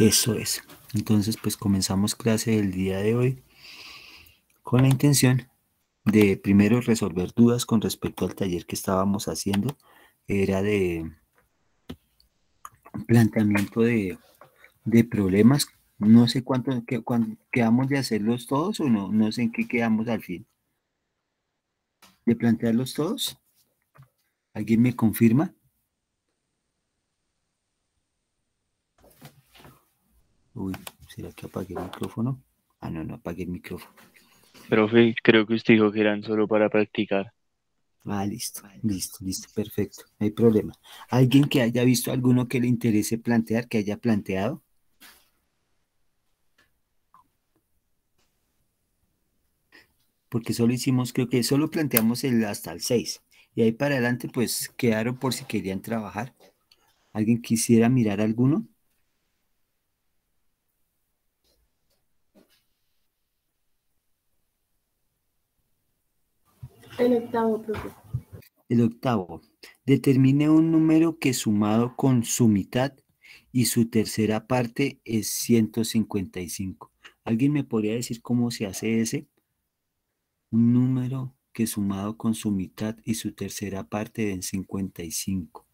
Eso es. Entonces, pues comenzamos clase del día de hoy con la intención de primero resolver dudas con respecto al taller que estábamos haciendo. Era de planteamiento de, problemas. No sé cuánto quedamos de hacerlos todos o no, no sé en qué quedamos al fin. ¿De plantearlos todos? ¿Alguien me confirma? Uy, ¿será que apague el micrófono? Ah, no, no apague el micrófono. Profe, creo que usted dijo que eran solo para practicar. Ah, listo, listo, listo, perfecto. No hay problema. ¿Alguien que haya visto alguno que le interese plantear, que haya planteado? Porque solo hicimos, creo que solo planteamos el hasta el 6. Y ahí para adelante, pues quedaron por si querían trabajar. ¿Alguien quisiera mirar alguno? El octavo, profe. El octavo. Determine un número que sumado con su mitad y su tercera parte es 155. ¿Alguien me podría decir cómo se hace ese? Un número que sumado con su mitad y su tercera parte es 55.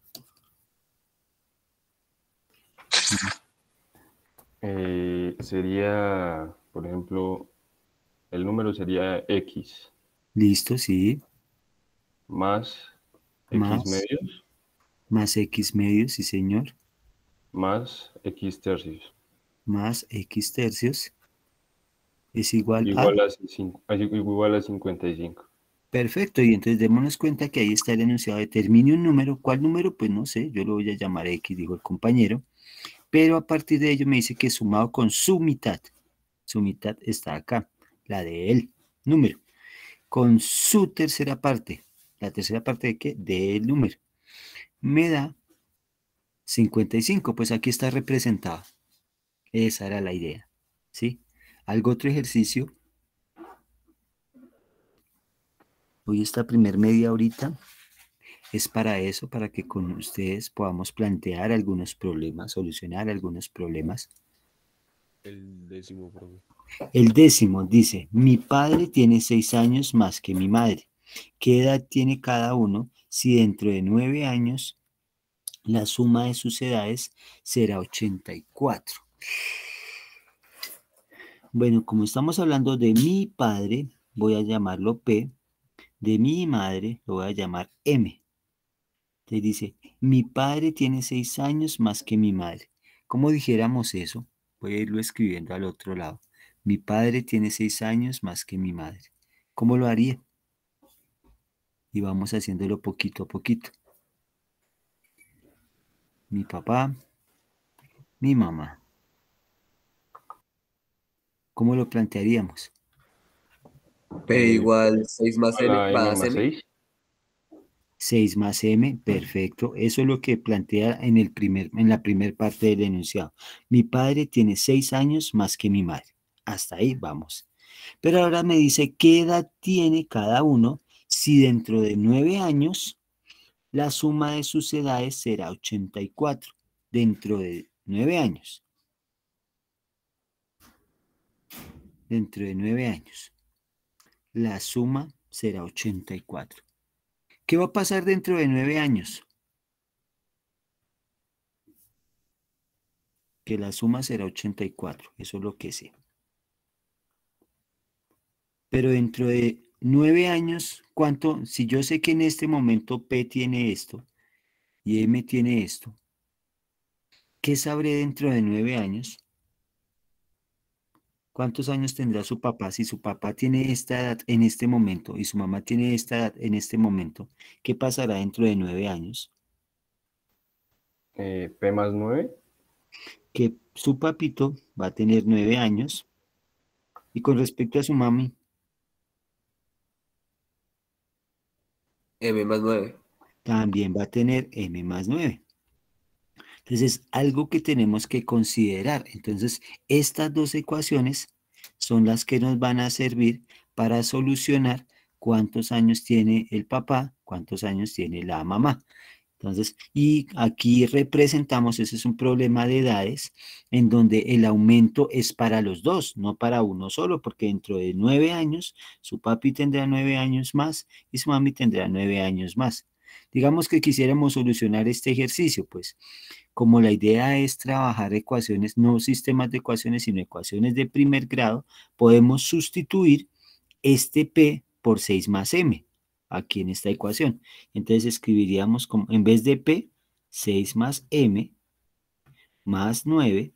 Eh, sería, por ejemplo, el número sería X. Listo, sí. Más X más, medios. Más X medios, sí, señor. Más X tercios. Más X tercios. Es igual, igual a... igual a 55. Perfecto, y entonces démonos cuenta que ahí está el enunciado. Determine un número. ¿Cuál número? Pues no sé, yo lo voy a llamar X, dijo el compañero. Pero a partir de ello me dice que sumado con su mitad. Su mitad está acá, la de él, número con su tercera parte. ¿La tercera parte de qué? Del número. Me da 55, pues aquí está representada Esa era la idea, ¿sí? Algo otro ejercicio. Hoy esta primer media ahorita. es para eso, para que con ustedes podamos plantear algunos problemas, solucionar algunos problemas. El décimo, problema. El décimo dice, mi padre tiene seis años más que mi madre. ¿Qué edad tiene cada uno si dentro de nueve años la suma de sus edades será 84? Bueno, como estamos hablando de mi padre, voy a llamarlo P, de mi madre lo voy a llamar M. Entonces dice, mi padre tiene seis años más que mi madre. ¿Cómo dijéramos eso? Voy a irlo escribiendo al otro lado. Mi padre tiene seis años más que mi madre. ¿Cómo lo haría? Y vamos haciéndolo poquito a poquito. Mi papá, mi mamá. ¿Cómo lo plantearíamos? P eh, igual 6 más M más M, perfecto. Eso es lo que plantea en, el primer, en la primera parte del enunciado. Mi padre tiene seis años más que mi madre. Hasta ahí vamos. Pero ahora me dice, ¿qué edad tiene cada uno si dentro de nueve años la suma de sus edades será 84? Dentro de nueve años. Dentro de nueve años. La suma será 84. ¿Qué va a pasar dentro de nueve años? Que la suma será 84. Eso es lo que sé. Pero dentro de nueve años, ¿cuánto? Si yo sé que en este momento P tiene esto y M tiene esto, ¿qué sabré dentro de nueve años? ¿Cuántos años tendrá su papá si su papá tiene esta edad en este momento y su mamá tiene esta edad en este momento? ¿Qué pasará dentro de nueve años? Eh, P más nueve. Que su papito va a tener nueve años y con respecto a su mami, M más 9. También va a tener M más 9. Entonces algo que tenemos que considerar. Entonces estas dos ecuaciones son las que nos van a servir para solucionar cuántos años tiene el papá, cuántos años tiene la mamá. Entonces, y aquí representamos, ese es un problema de edades, en donde el aumento es para los dos, no para uno solo, porque dentro de nueve años, su papi tendrá nueve años más y su mami tendrá nueve años más. Digamos que quisiéramos solucionar este ejercicio, pues como la idea es trabajar ecuaciones, no sistemas de ecuaciones, sino ecuaciones de primer grado, podemos sustituir este P por 6 más M aquí en esta ecuación. Entonces escribiríamos como, en vez de P, 6 más M más 9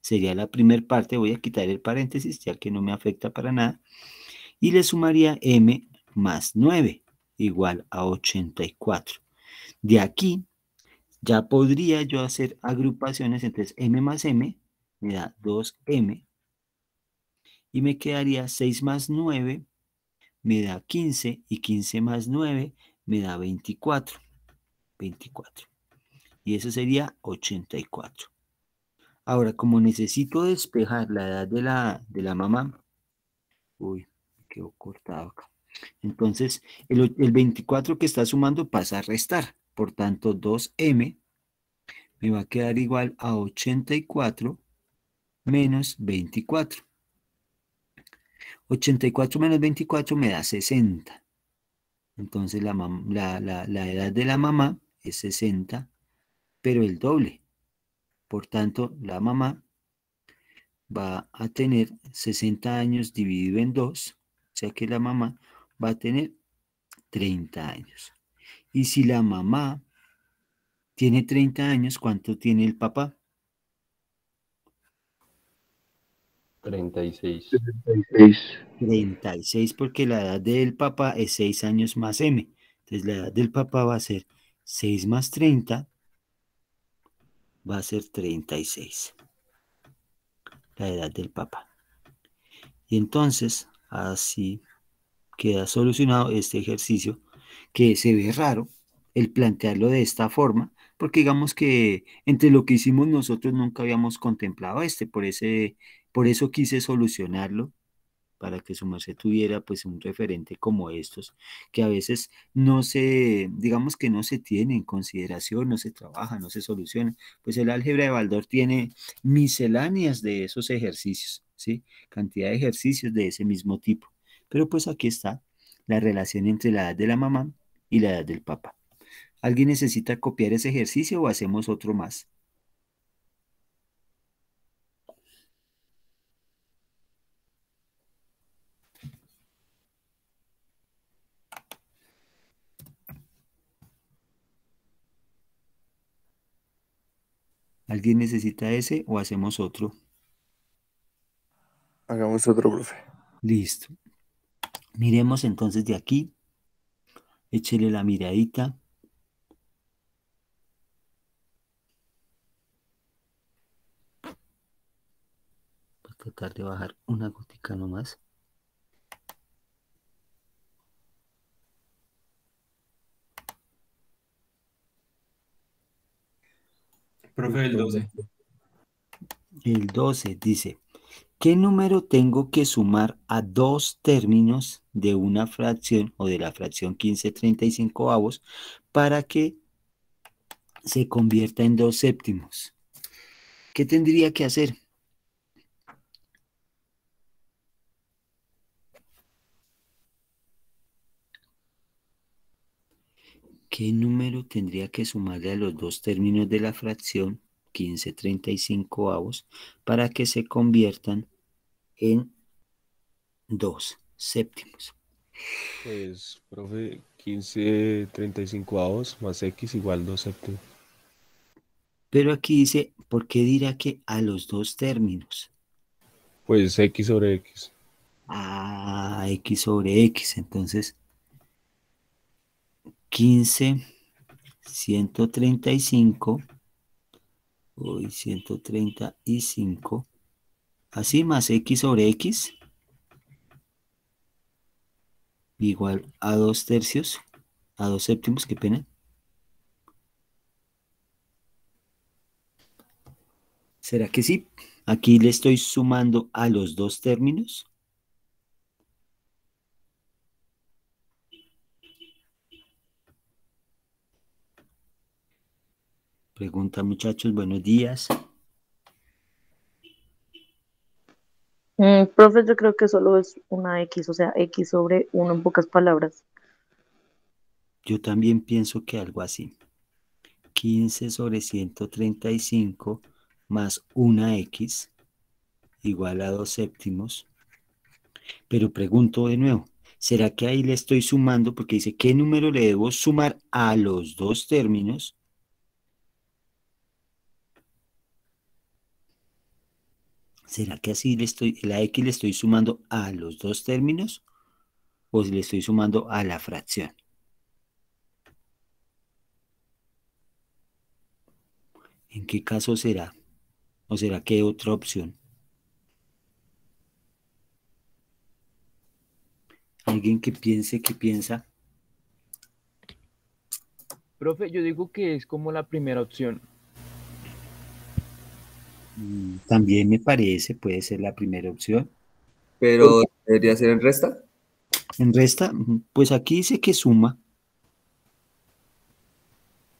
sería la primera parte. Voy a quitar el paréntesis ya que no me afecta para nada. Y le sumaría M más 9 igual a 84. De aquí ya podría yo hacer agrupaciones. Entonces M más M me da 2M. Y me quedaría 6 más 9 me da 15 y 15 más 9 me da 24. 24. Y eso sería 84. Ahora, como necesito despejar la edad de la, mamá, uy, quedó cortado acá. Entonces, el 24 que está sumando pasa a restar. Por tanto, 2m me va a quedar igual a 84 menos 24. 84 menos 24 me da 60. Entonces la, edad de la mamá es 60, pero el doble. Por tanto, la mamá va a tener 60 años dividido en 2, o sea que la mamá va a tener 30 años. Y si la mamá tiene 30 años, ¿cuánto tiene el papá? 36. 36. porque la edad del papá es 6 años más M. Entonces la edad del papá va a ser 6 más 30, va a ser 36. La edad del papá, Y entonces así queda solucionado este ejercicio que se ve raro el plantearlo de esta forma, porque digamos que entre lo que hicimos nosotros nunca habíamos contemplado este, por ese por eso quise solucionarlo para que su merced tuviera pues un referente como estos, que a veces no se, digamos que no se tiene en consideración, no se trabaja, no se soluciona. Pues el álgebra de Baldor tiene misceláneas de esos ejercicios, ¿sí? Cantidad de ejercicios de ese mismo tipo. Pero pues aquí está la relación entre la edad de la mamá y la edad del papá. ¿Alguien necesita copiar ese ejercicio o hacemos otro más? ¿Alguien necesita ese o hacemos otro? Hagamos otro, profe. Listo. Miremos entonces de aquí. Échele la miradita. Voy a tratar de bajar una gotica nomás. Profe, el 12. El 12 dice, ¿qué número tengo que sumar a dos términos de una fracción o de la fracción 1535 avos para que se convierta en dos séptimos? ¿Qué tendría que hacer? ¿Qué número tendría que sumarle a los dos términos de la fracción 15 35 avos para que se conviertan en 2 séptimos? Pues, profe, 1535 avos más x igual 2 séptimos. Pero aquí dice, ¿por qué dirá que a los dos términos? Pues x sobre x. Ah, x sobre x, entonces 15, 135, hoy 135, así más x sobre x, igual a dos tercios, a dos séptimos, qué pena. ¿Será que sí? Aquí le estoy sumando a los dos términos. Pregunta, muchachos, buenos días. Profesor, mm, profe, yo creo que solo es una X, o sea, X sobre 1 en pocas palabras. Yo también pienso que algo así. 15 sobre 135 más una X igual a dos séptimos. Pero pregunto de nuevo, ¿será que ahí le estoy sumando? Porque dice, ¿qué número le debo sumar a los dos términos? ¿Será que así le estoy, la x le estoy sumando a los dos términos o le estoy sumando a la fracción? ¿En qué caso será? ¿O será que hay otra opción? Alguien que piense, que piensa. Profe, yo digo que es como la primera opción. Mm, también me parece, puede ser la primera opción. ¿Pero debería ser en resta? En resta, pues aquí dice que suma.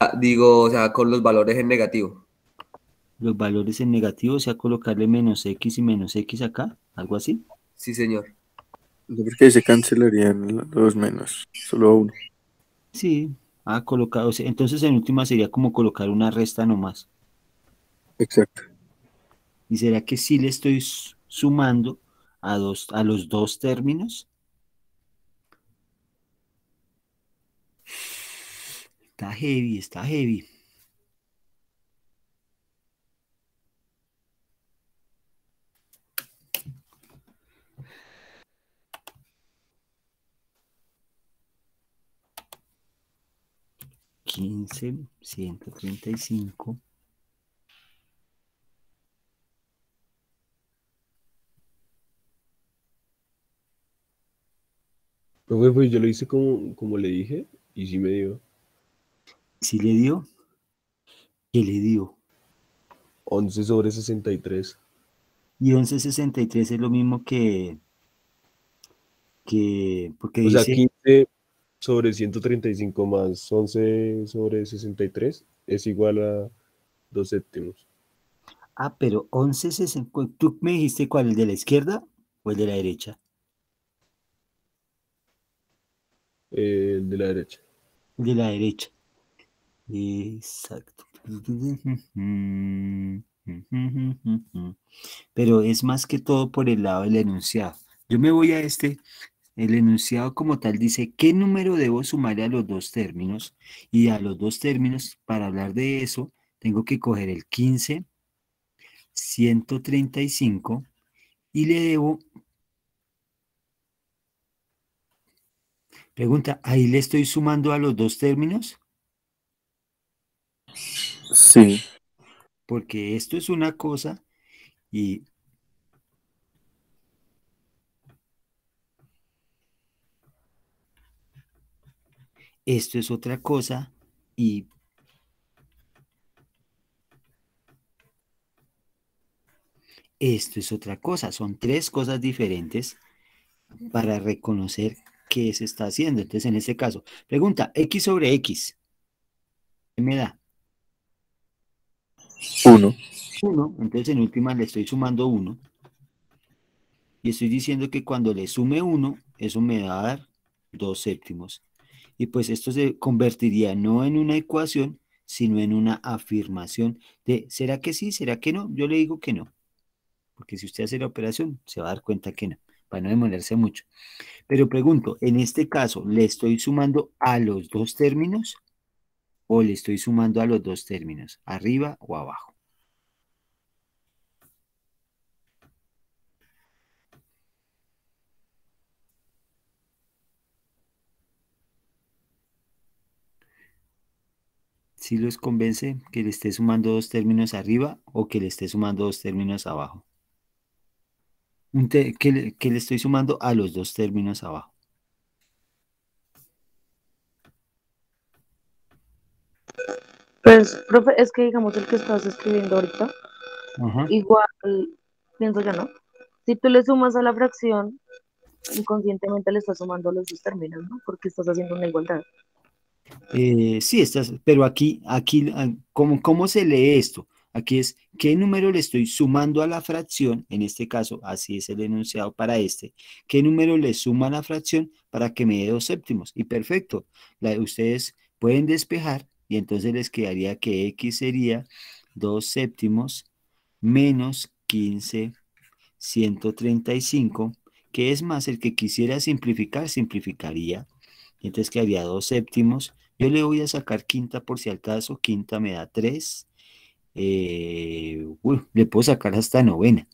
Ah, digo, o sea, con los valores en negativo. Los valores en negativo, o sea, colocarle menos x y menos x acá, algo así. Sí, señor. Yo que se cancelarían los menos, solo uno. Sí, ha ah, colocado. Entonces, en última sería como colocar una resta nomás. Exacto. ¿Y será que sí le estoy sumando a, dos, a los dos términos? Está heavy, está heavy. Quince, ciento treinta y cinco. Pues, yo lo hice como, le dije y sí me dio. ¿Sí le dio? ¿Qué le dio? 11 sobre 63. Y 11 63 es lo mismo que... que porque o dice... sea, 15 sobre 135 más 11 sobre 63 es igual a 2 séptimos. Ah, pero 11, ¿tú me dijiste cuál? ¿El de la izquierda o el de la derecha? Eh, de la derecha. De la derecha. Exacto. Pero es más que todo por el lado del enunciado. Yo me voy a este. El enunciado como tal dice qué número debo sumar a los dos términos y a los dos términos para hablar de eso tengo que coger el 15, 135 y le debo Pregunta, ¿ahí le estoy sumando a los dos términos? Sí. Porque esto es una cosa y... Esto es otra cosa y... Esto es otra cosa. Son tres cosas diferentes para reconocer qué se está haciendo. Entonces, en este caso, pregunta, X sobre X. ¿Qué me da? Uno. Uno, entonces en última le estoy sumando 1. Y estoy diciendo que cuando le sume 1, eso me va a dar 2 séptimos. Y pues esto se convertiría no en una ecuación, sino en una afirmación de ¿será que sí? ¿Será que no? Yo le digo que no. Porque si usted hace la operación, se va a dar cuenta que no para no demorarse mucho. Pero pregunto, en este caso, ¿le estoy sumando a los dos términos o le estoy sumando a los dos términos, arriba o abajo? si los convence que le esté sumando dos términos arriba o que le esté sumando dos términos abajo que, le estoy sumando a los dos términos abajo. Pues, profe, es que digamos el que estás escribiendo ahorita, igual, pienso ya, ¿no? Si tú le sumas a la fracción, inconscientemente le estás sumando los dos términos, ¿no? Porque estás haciendo una igualdad. Eh, sí, estás, pero aquí, aquí, ah, ¿cómo se lee esto? Aquí es qué número le estoy sumando a la fracción, en este caso, así es el enunciado para este, qué número le suma a la fracción para que me dé dos séptimos. Y perfecto, la, ustedes pueden despejar y entonces les quedaría que x sería dos séptimos menos 15, 135, que es más, el que quisiera simplificar, simplificaría. Entonces había dos séptimos. Yo le voy a sacar quinta por si al caso, quinta me da 3 eh, le puedo sacar hasta novena,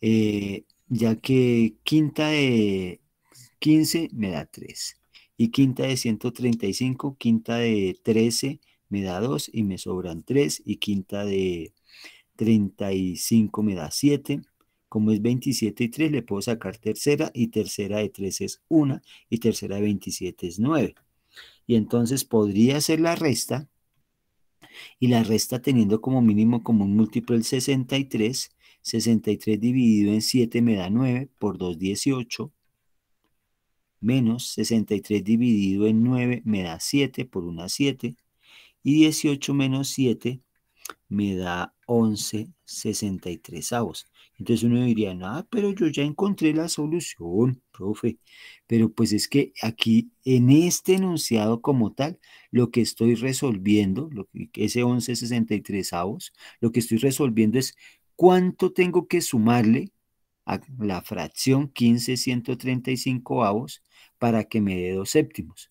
eh, ya que quinta de 15 me da 3 y quinta de 135, quinta de 13 me da 2 y me sobran 3 y quinta de 35 me da 7. Como es 27 y 3, le puedo sacar tercera y tercera de 3 es 1 y tercera de 27 es 9. Y entonces podría hacer la resta y la resta teniendo como mínimo un múltiplo el 63. 63 dividido en 7 me da 9 por 2, 18. Menos 63 dividido en 9 me da 7 por 1, 7. Y 18 menos 7 me da 11 63 avos. Entonces uno diría, nada, pero yo ya encontré la solución, profe. Pero pues es que aquí, en este enunciado como tal, lo que estoy resolviendo, lo ese 1163 avos, lo que estoy resolviendo es cuánto tengo que sumarle a la fracción 15.135 avos para que me dé dos séptimos.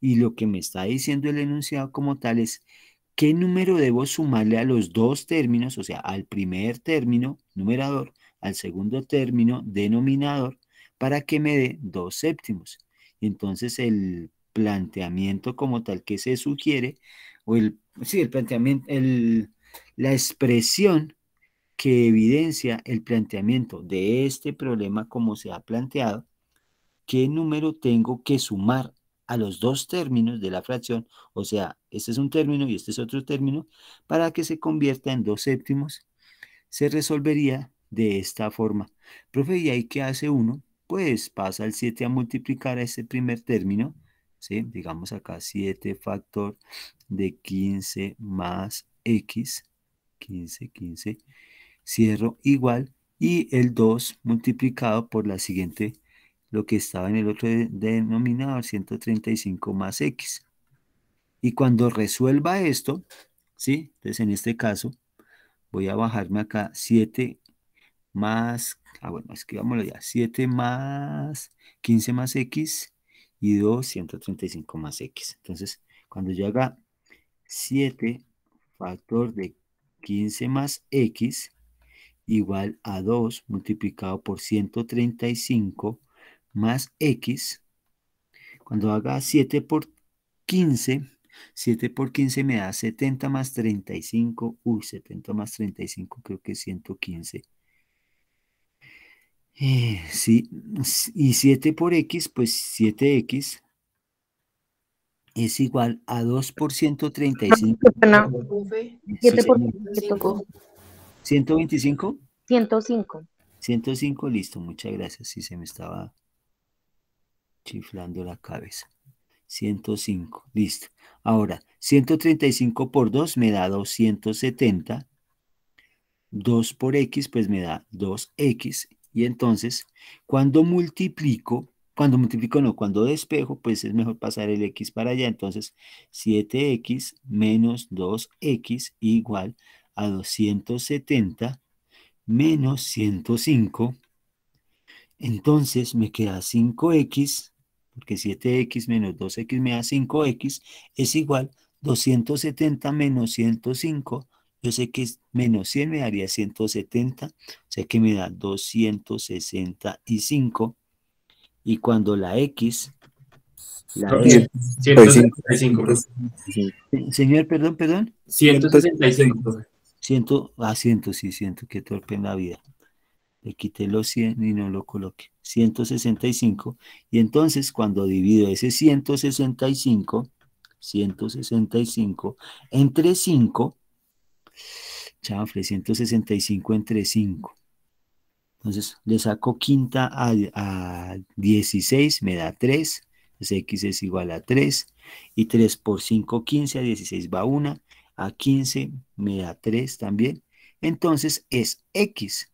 Y lo que me está diciendo el enunciado como tal es ¿Qué número debo sumarle a los dos términos, o sea, al primer término, numerador, al segundo término, denominador, para que me dé dos séptimos? Entonces, el planteamiento como tal que se sugiere, o el, sí, el planteamiento, la expresión que evidencia el planteamiento de este problema como se ha planteado, ¿qué número tengo que sumar a los dos términos de la fracción, o sea, este es un término y este es otro término, para que se convierta en dos séptimos, se resolvería de esta forma. Profe, ¿y ahí qué hace uno? Pues pasa el 7 a multiplicar a este primer término, ¿sí? digamos acá 7 factor de 15 más x, 15, 15, cierro igual, y el 2 multiplicado por la siguiente lo que estaba en el otro denominador, 135 más x. Y cuando resuelva esto, ¿sí? Entonces en este caso voy a bajarme acá 7 más, ah bueno, escribámoslo ya, 7 más 15 más x y 2, 135 más x. Entonces cuando yo haga 7 factor de 15 más x igual a 2 multiplicado por 135 más x. Cuando haga 7 por 15, 7 por 15 me da 70 más 35. Uy, 70 más 35 creo que es 115. Eh, sí, y 7 por x, pues 7x es igual a 2 por 135. No, 7 por 125. 125. 105. 105, listo, muchas gracias. Si se me estaba chiflando la cabeza. 105, listo. Ahora, 135 por 2 me da 270. 2 por x, pues me da 2x. Y entonces, cuando multiplico, cuando multiplico no, cuando despejo, pues es mejor pasar el x para allá. Entonces, 7x menos 2x igual a 270 menos 105. Entonces me queda 5x porque 7x menos 2x me da 5x, es igual 270 menos 105, yo sé que menos 100 me daría 170, o sea que me da 265, y cuando la x... La 165. Pues, Señor, perdón, perdón. 165. 100, pues. ah, 100, sí, siento que torpe en la vida le quité los 100 y no lo coloqué. 165. Y entonces cuando divido ese 165, 165 entre 5, chafle, 165 entre 5. Entonces le saco quinta a, a 16, me da 3. Entonces x es igual a 3. Y 3 por 5, 15. A 16 va 1. A 15 me da 3 también. Entonces es x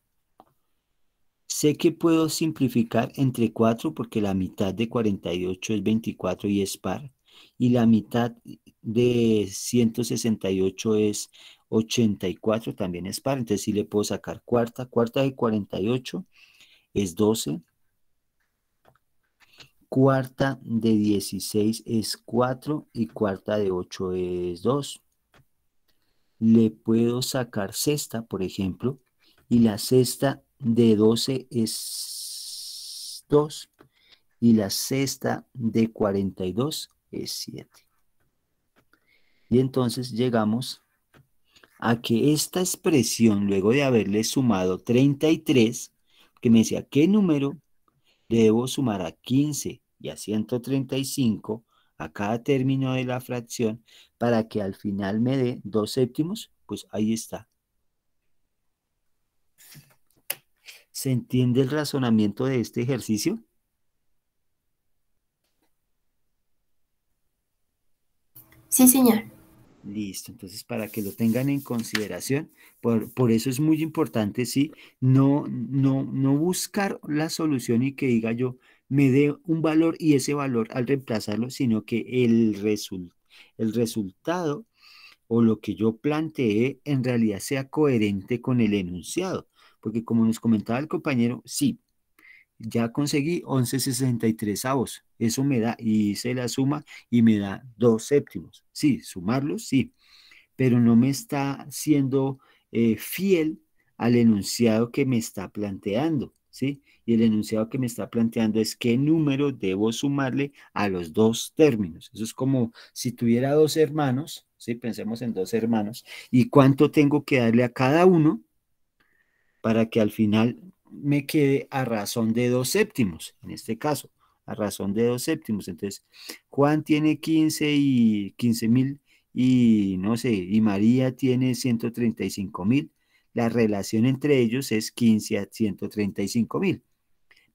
Sé que puedo simplificar entre 4 porque la mitad de 48 es 24 y es par. Y la mitad de 168 es 84, también es par. Entonces sí le puedo sacar cuarta. Cuarta de 48 es 12. Cuarta de 16 es 4 y cuarta de 8 es 2. Le puedo sacar sexta, por ejemplo, y la sexta de 12 es 2 y la sexta de 42 es 7. Y entonces llegamos a que esta expresión, luego de haberle sumado 33, que me decía, ¿qué número debo sumar a 15 y a 135 a cada término de la fracción para que al final me dé dos séptimos? Pues ahí está, ¿Se entiende el razonamiento de este ejercicio? Sí, señor. Listo, entonces para que lo tengan en consideración, por, eso es muy importante, sí, no, no, no buscar la solución y que diga yo, me dé un valor y ese valor al reemplazarlo, sino que el, el resultado o lo que yo planteé en realidad sea coherente con el enunciado porque como nos comentaba el compañero, sí, ya conseguí 11,63 avos, eso me da, y hice la suma y me da dos séptimos, sí, sumarlos, sí, pero no me está siendo eh, fiel al enunciado que me está planteando, ¿sí? Y el enunciado que me está planteando es qué número debo sumarle a los dos términos. Eso es como si tuviera dos hermanos, ¿sí? Pensemos en dos hermanos, y cuánto tengo que darle a cada uno para que al final me quede a razón de dos séptimos, en este caso, a razón de dos séptimos. Entonces, Juan tiene 15 y 15 mil y no sé, y María tiene 135 mil. La relación entre ellos es 15 a 135 mil.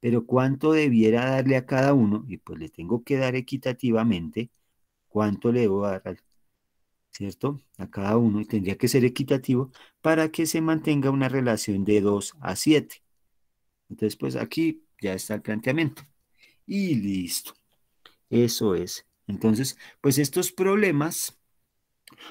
Pero ¿cuánto debiera darle a cada uno? Y pues le tengo que dar equitativamente. ¿Cuánto le debo dar al ¿cierto? A cada uno y tendría que ser equitativo para que se mantenga una relación de 2 a 7. Entonces, pues aquí ya está el planteamiento. Y listo. Eso es. Entonces, pues estos problemas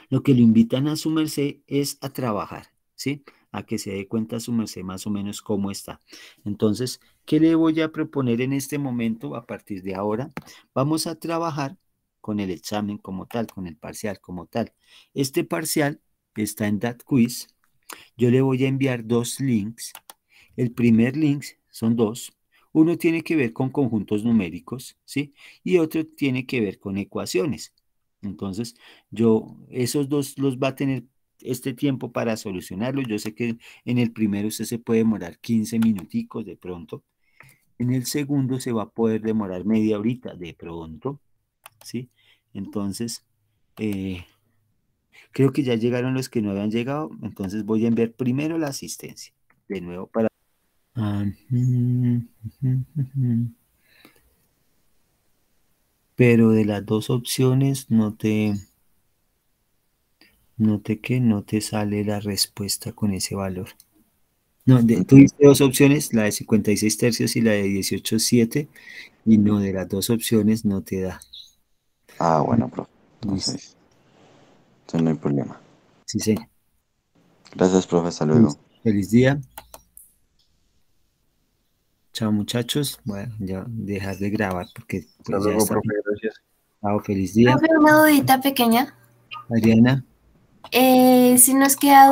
lo que lo invitan a su es a trabajar, ¿sí? A que se dé cuenta a su más o menos cómo está. Entonces, ¿qué le voy a proponer en este momento a partir de ahora? Vamos a trabajar con el examen como tal, con el parcial como tal. Este parcial está en That Quiz. Yo le voy a enviar dos links. El primer link son dos. Uno tiene que ver con conjuntos numéricos, ¿sí? Y otro tiene que ver con ecuaciones. Entonces, yo esos dos los va a tener este tiempo para solucionarlo. Yo sé que en el primero usted se puede demorar 15 minuticos de pronto. En el segundo se va a poder demorar media horita de pronto, ¿sí? Entonces, eh, creo que ya llegaron los que no habían llegado, entonces voy a enviar primero la asistencia, de nuevo para... Pero de las dos opciones no te... Note que no te sale la respuesta con ese valor. No, de, las dos opciones, la de 56 tercios y la de 18,7, y no, de las dos opciones no te da. Ah, bueno, profe. Entonces, entonces no hay problema. Sí, sí. Gracias, profe. Hasta luego. Feliz, día. Chao, muchachos. Bueno, ya dejas de grabar porque. Pues, Hasta luego, profe. Gracias. Chao, feliz día. Profe, una dudita pequeña. Adriana. Eh, si nos queda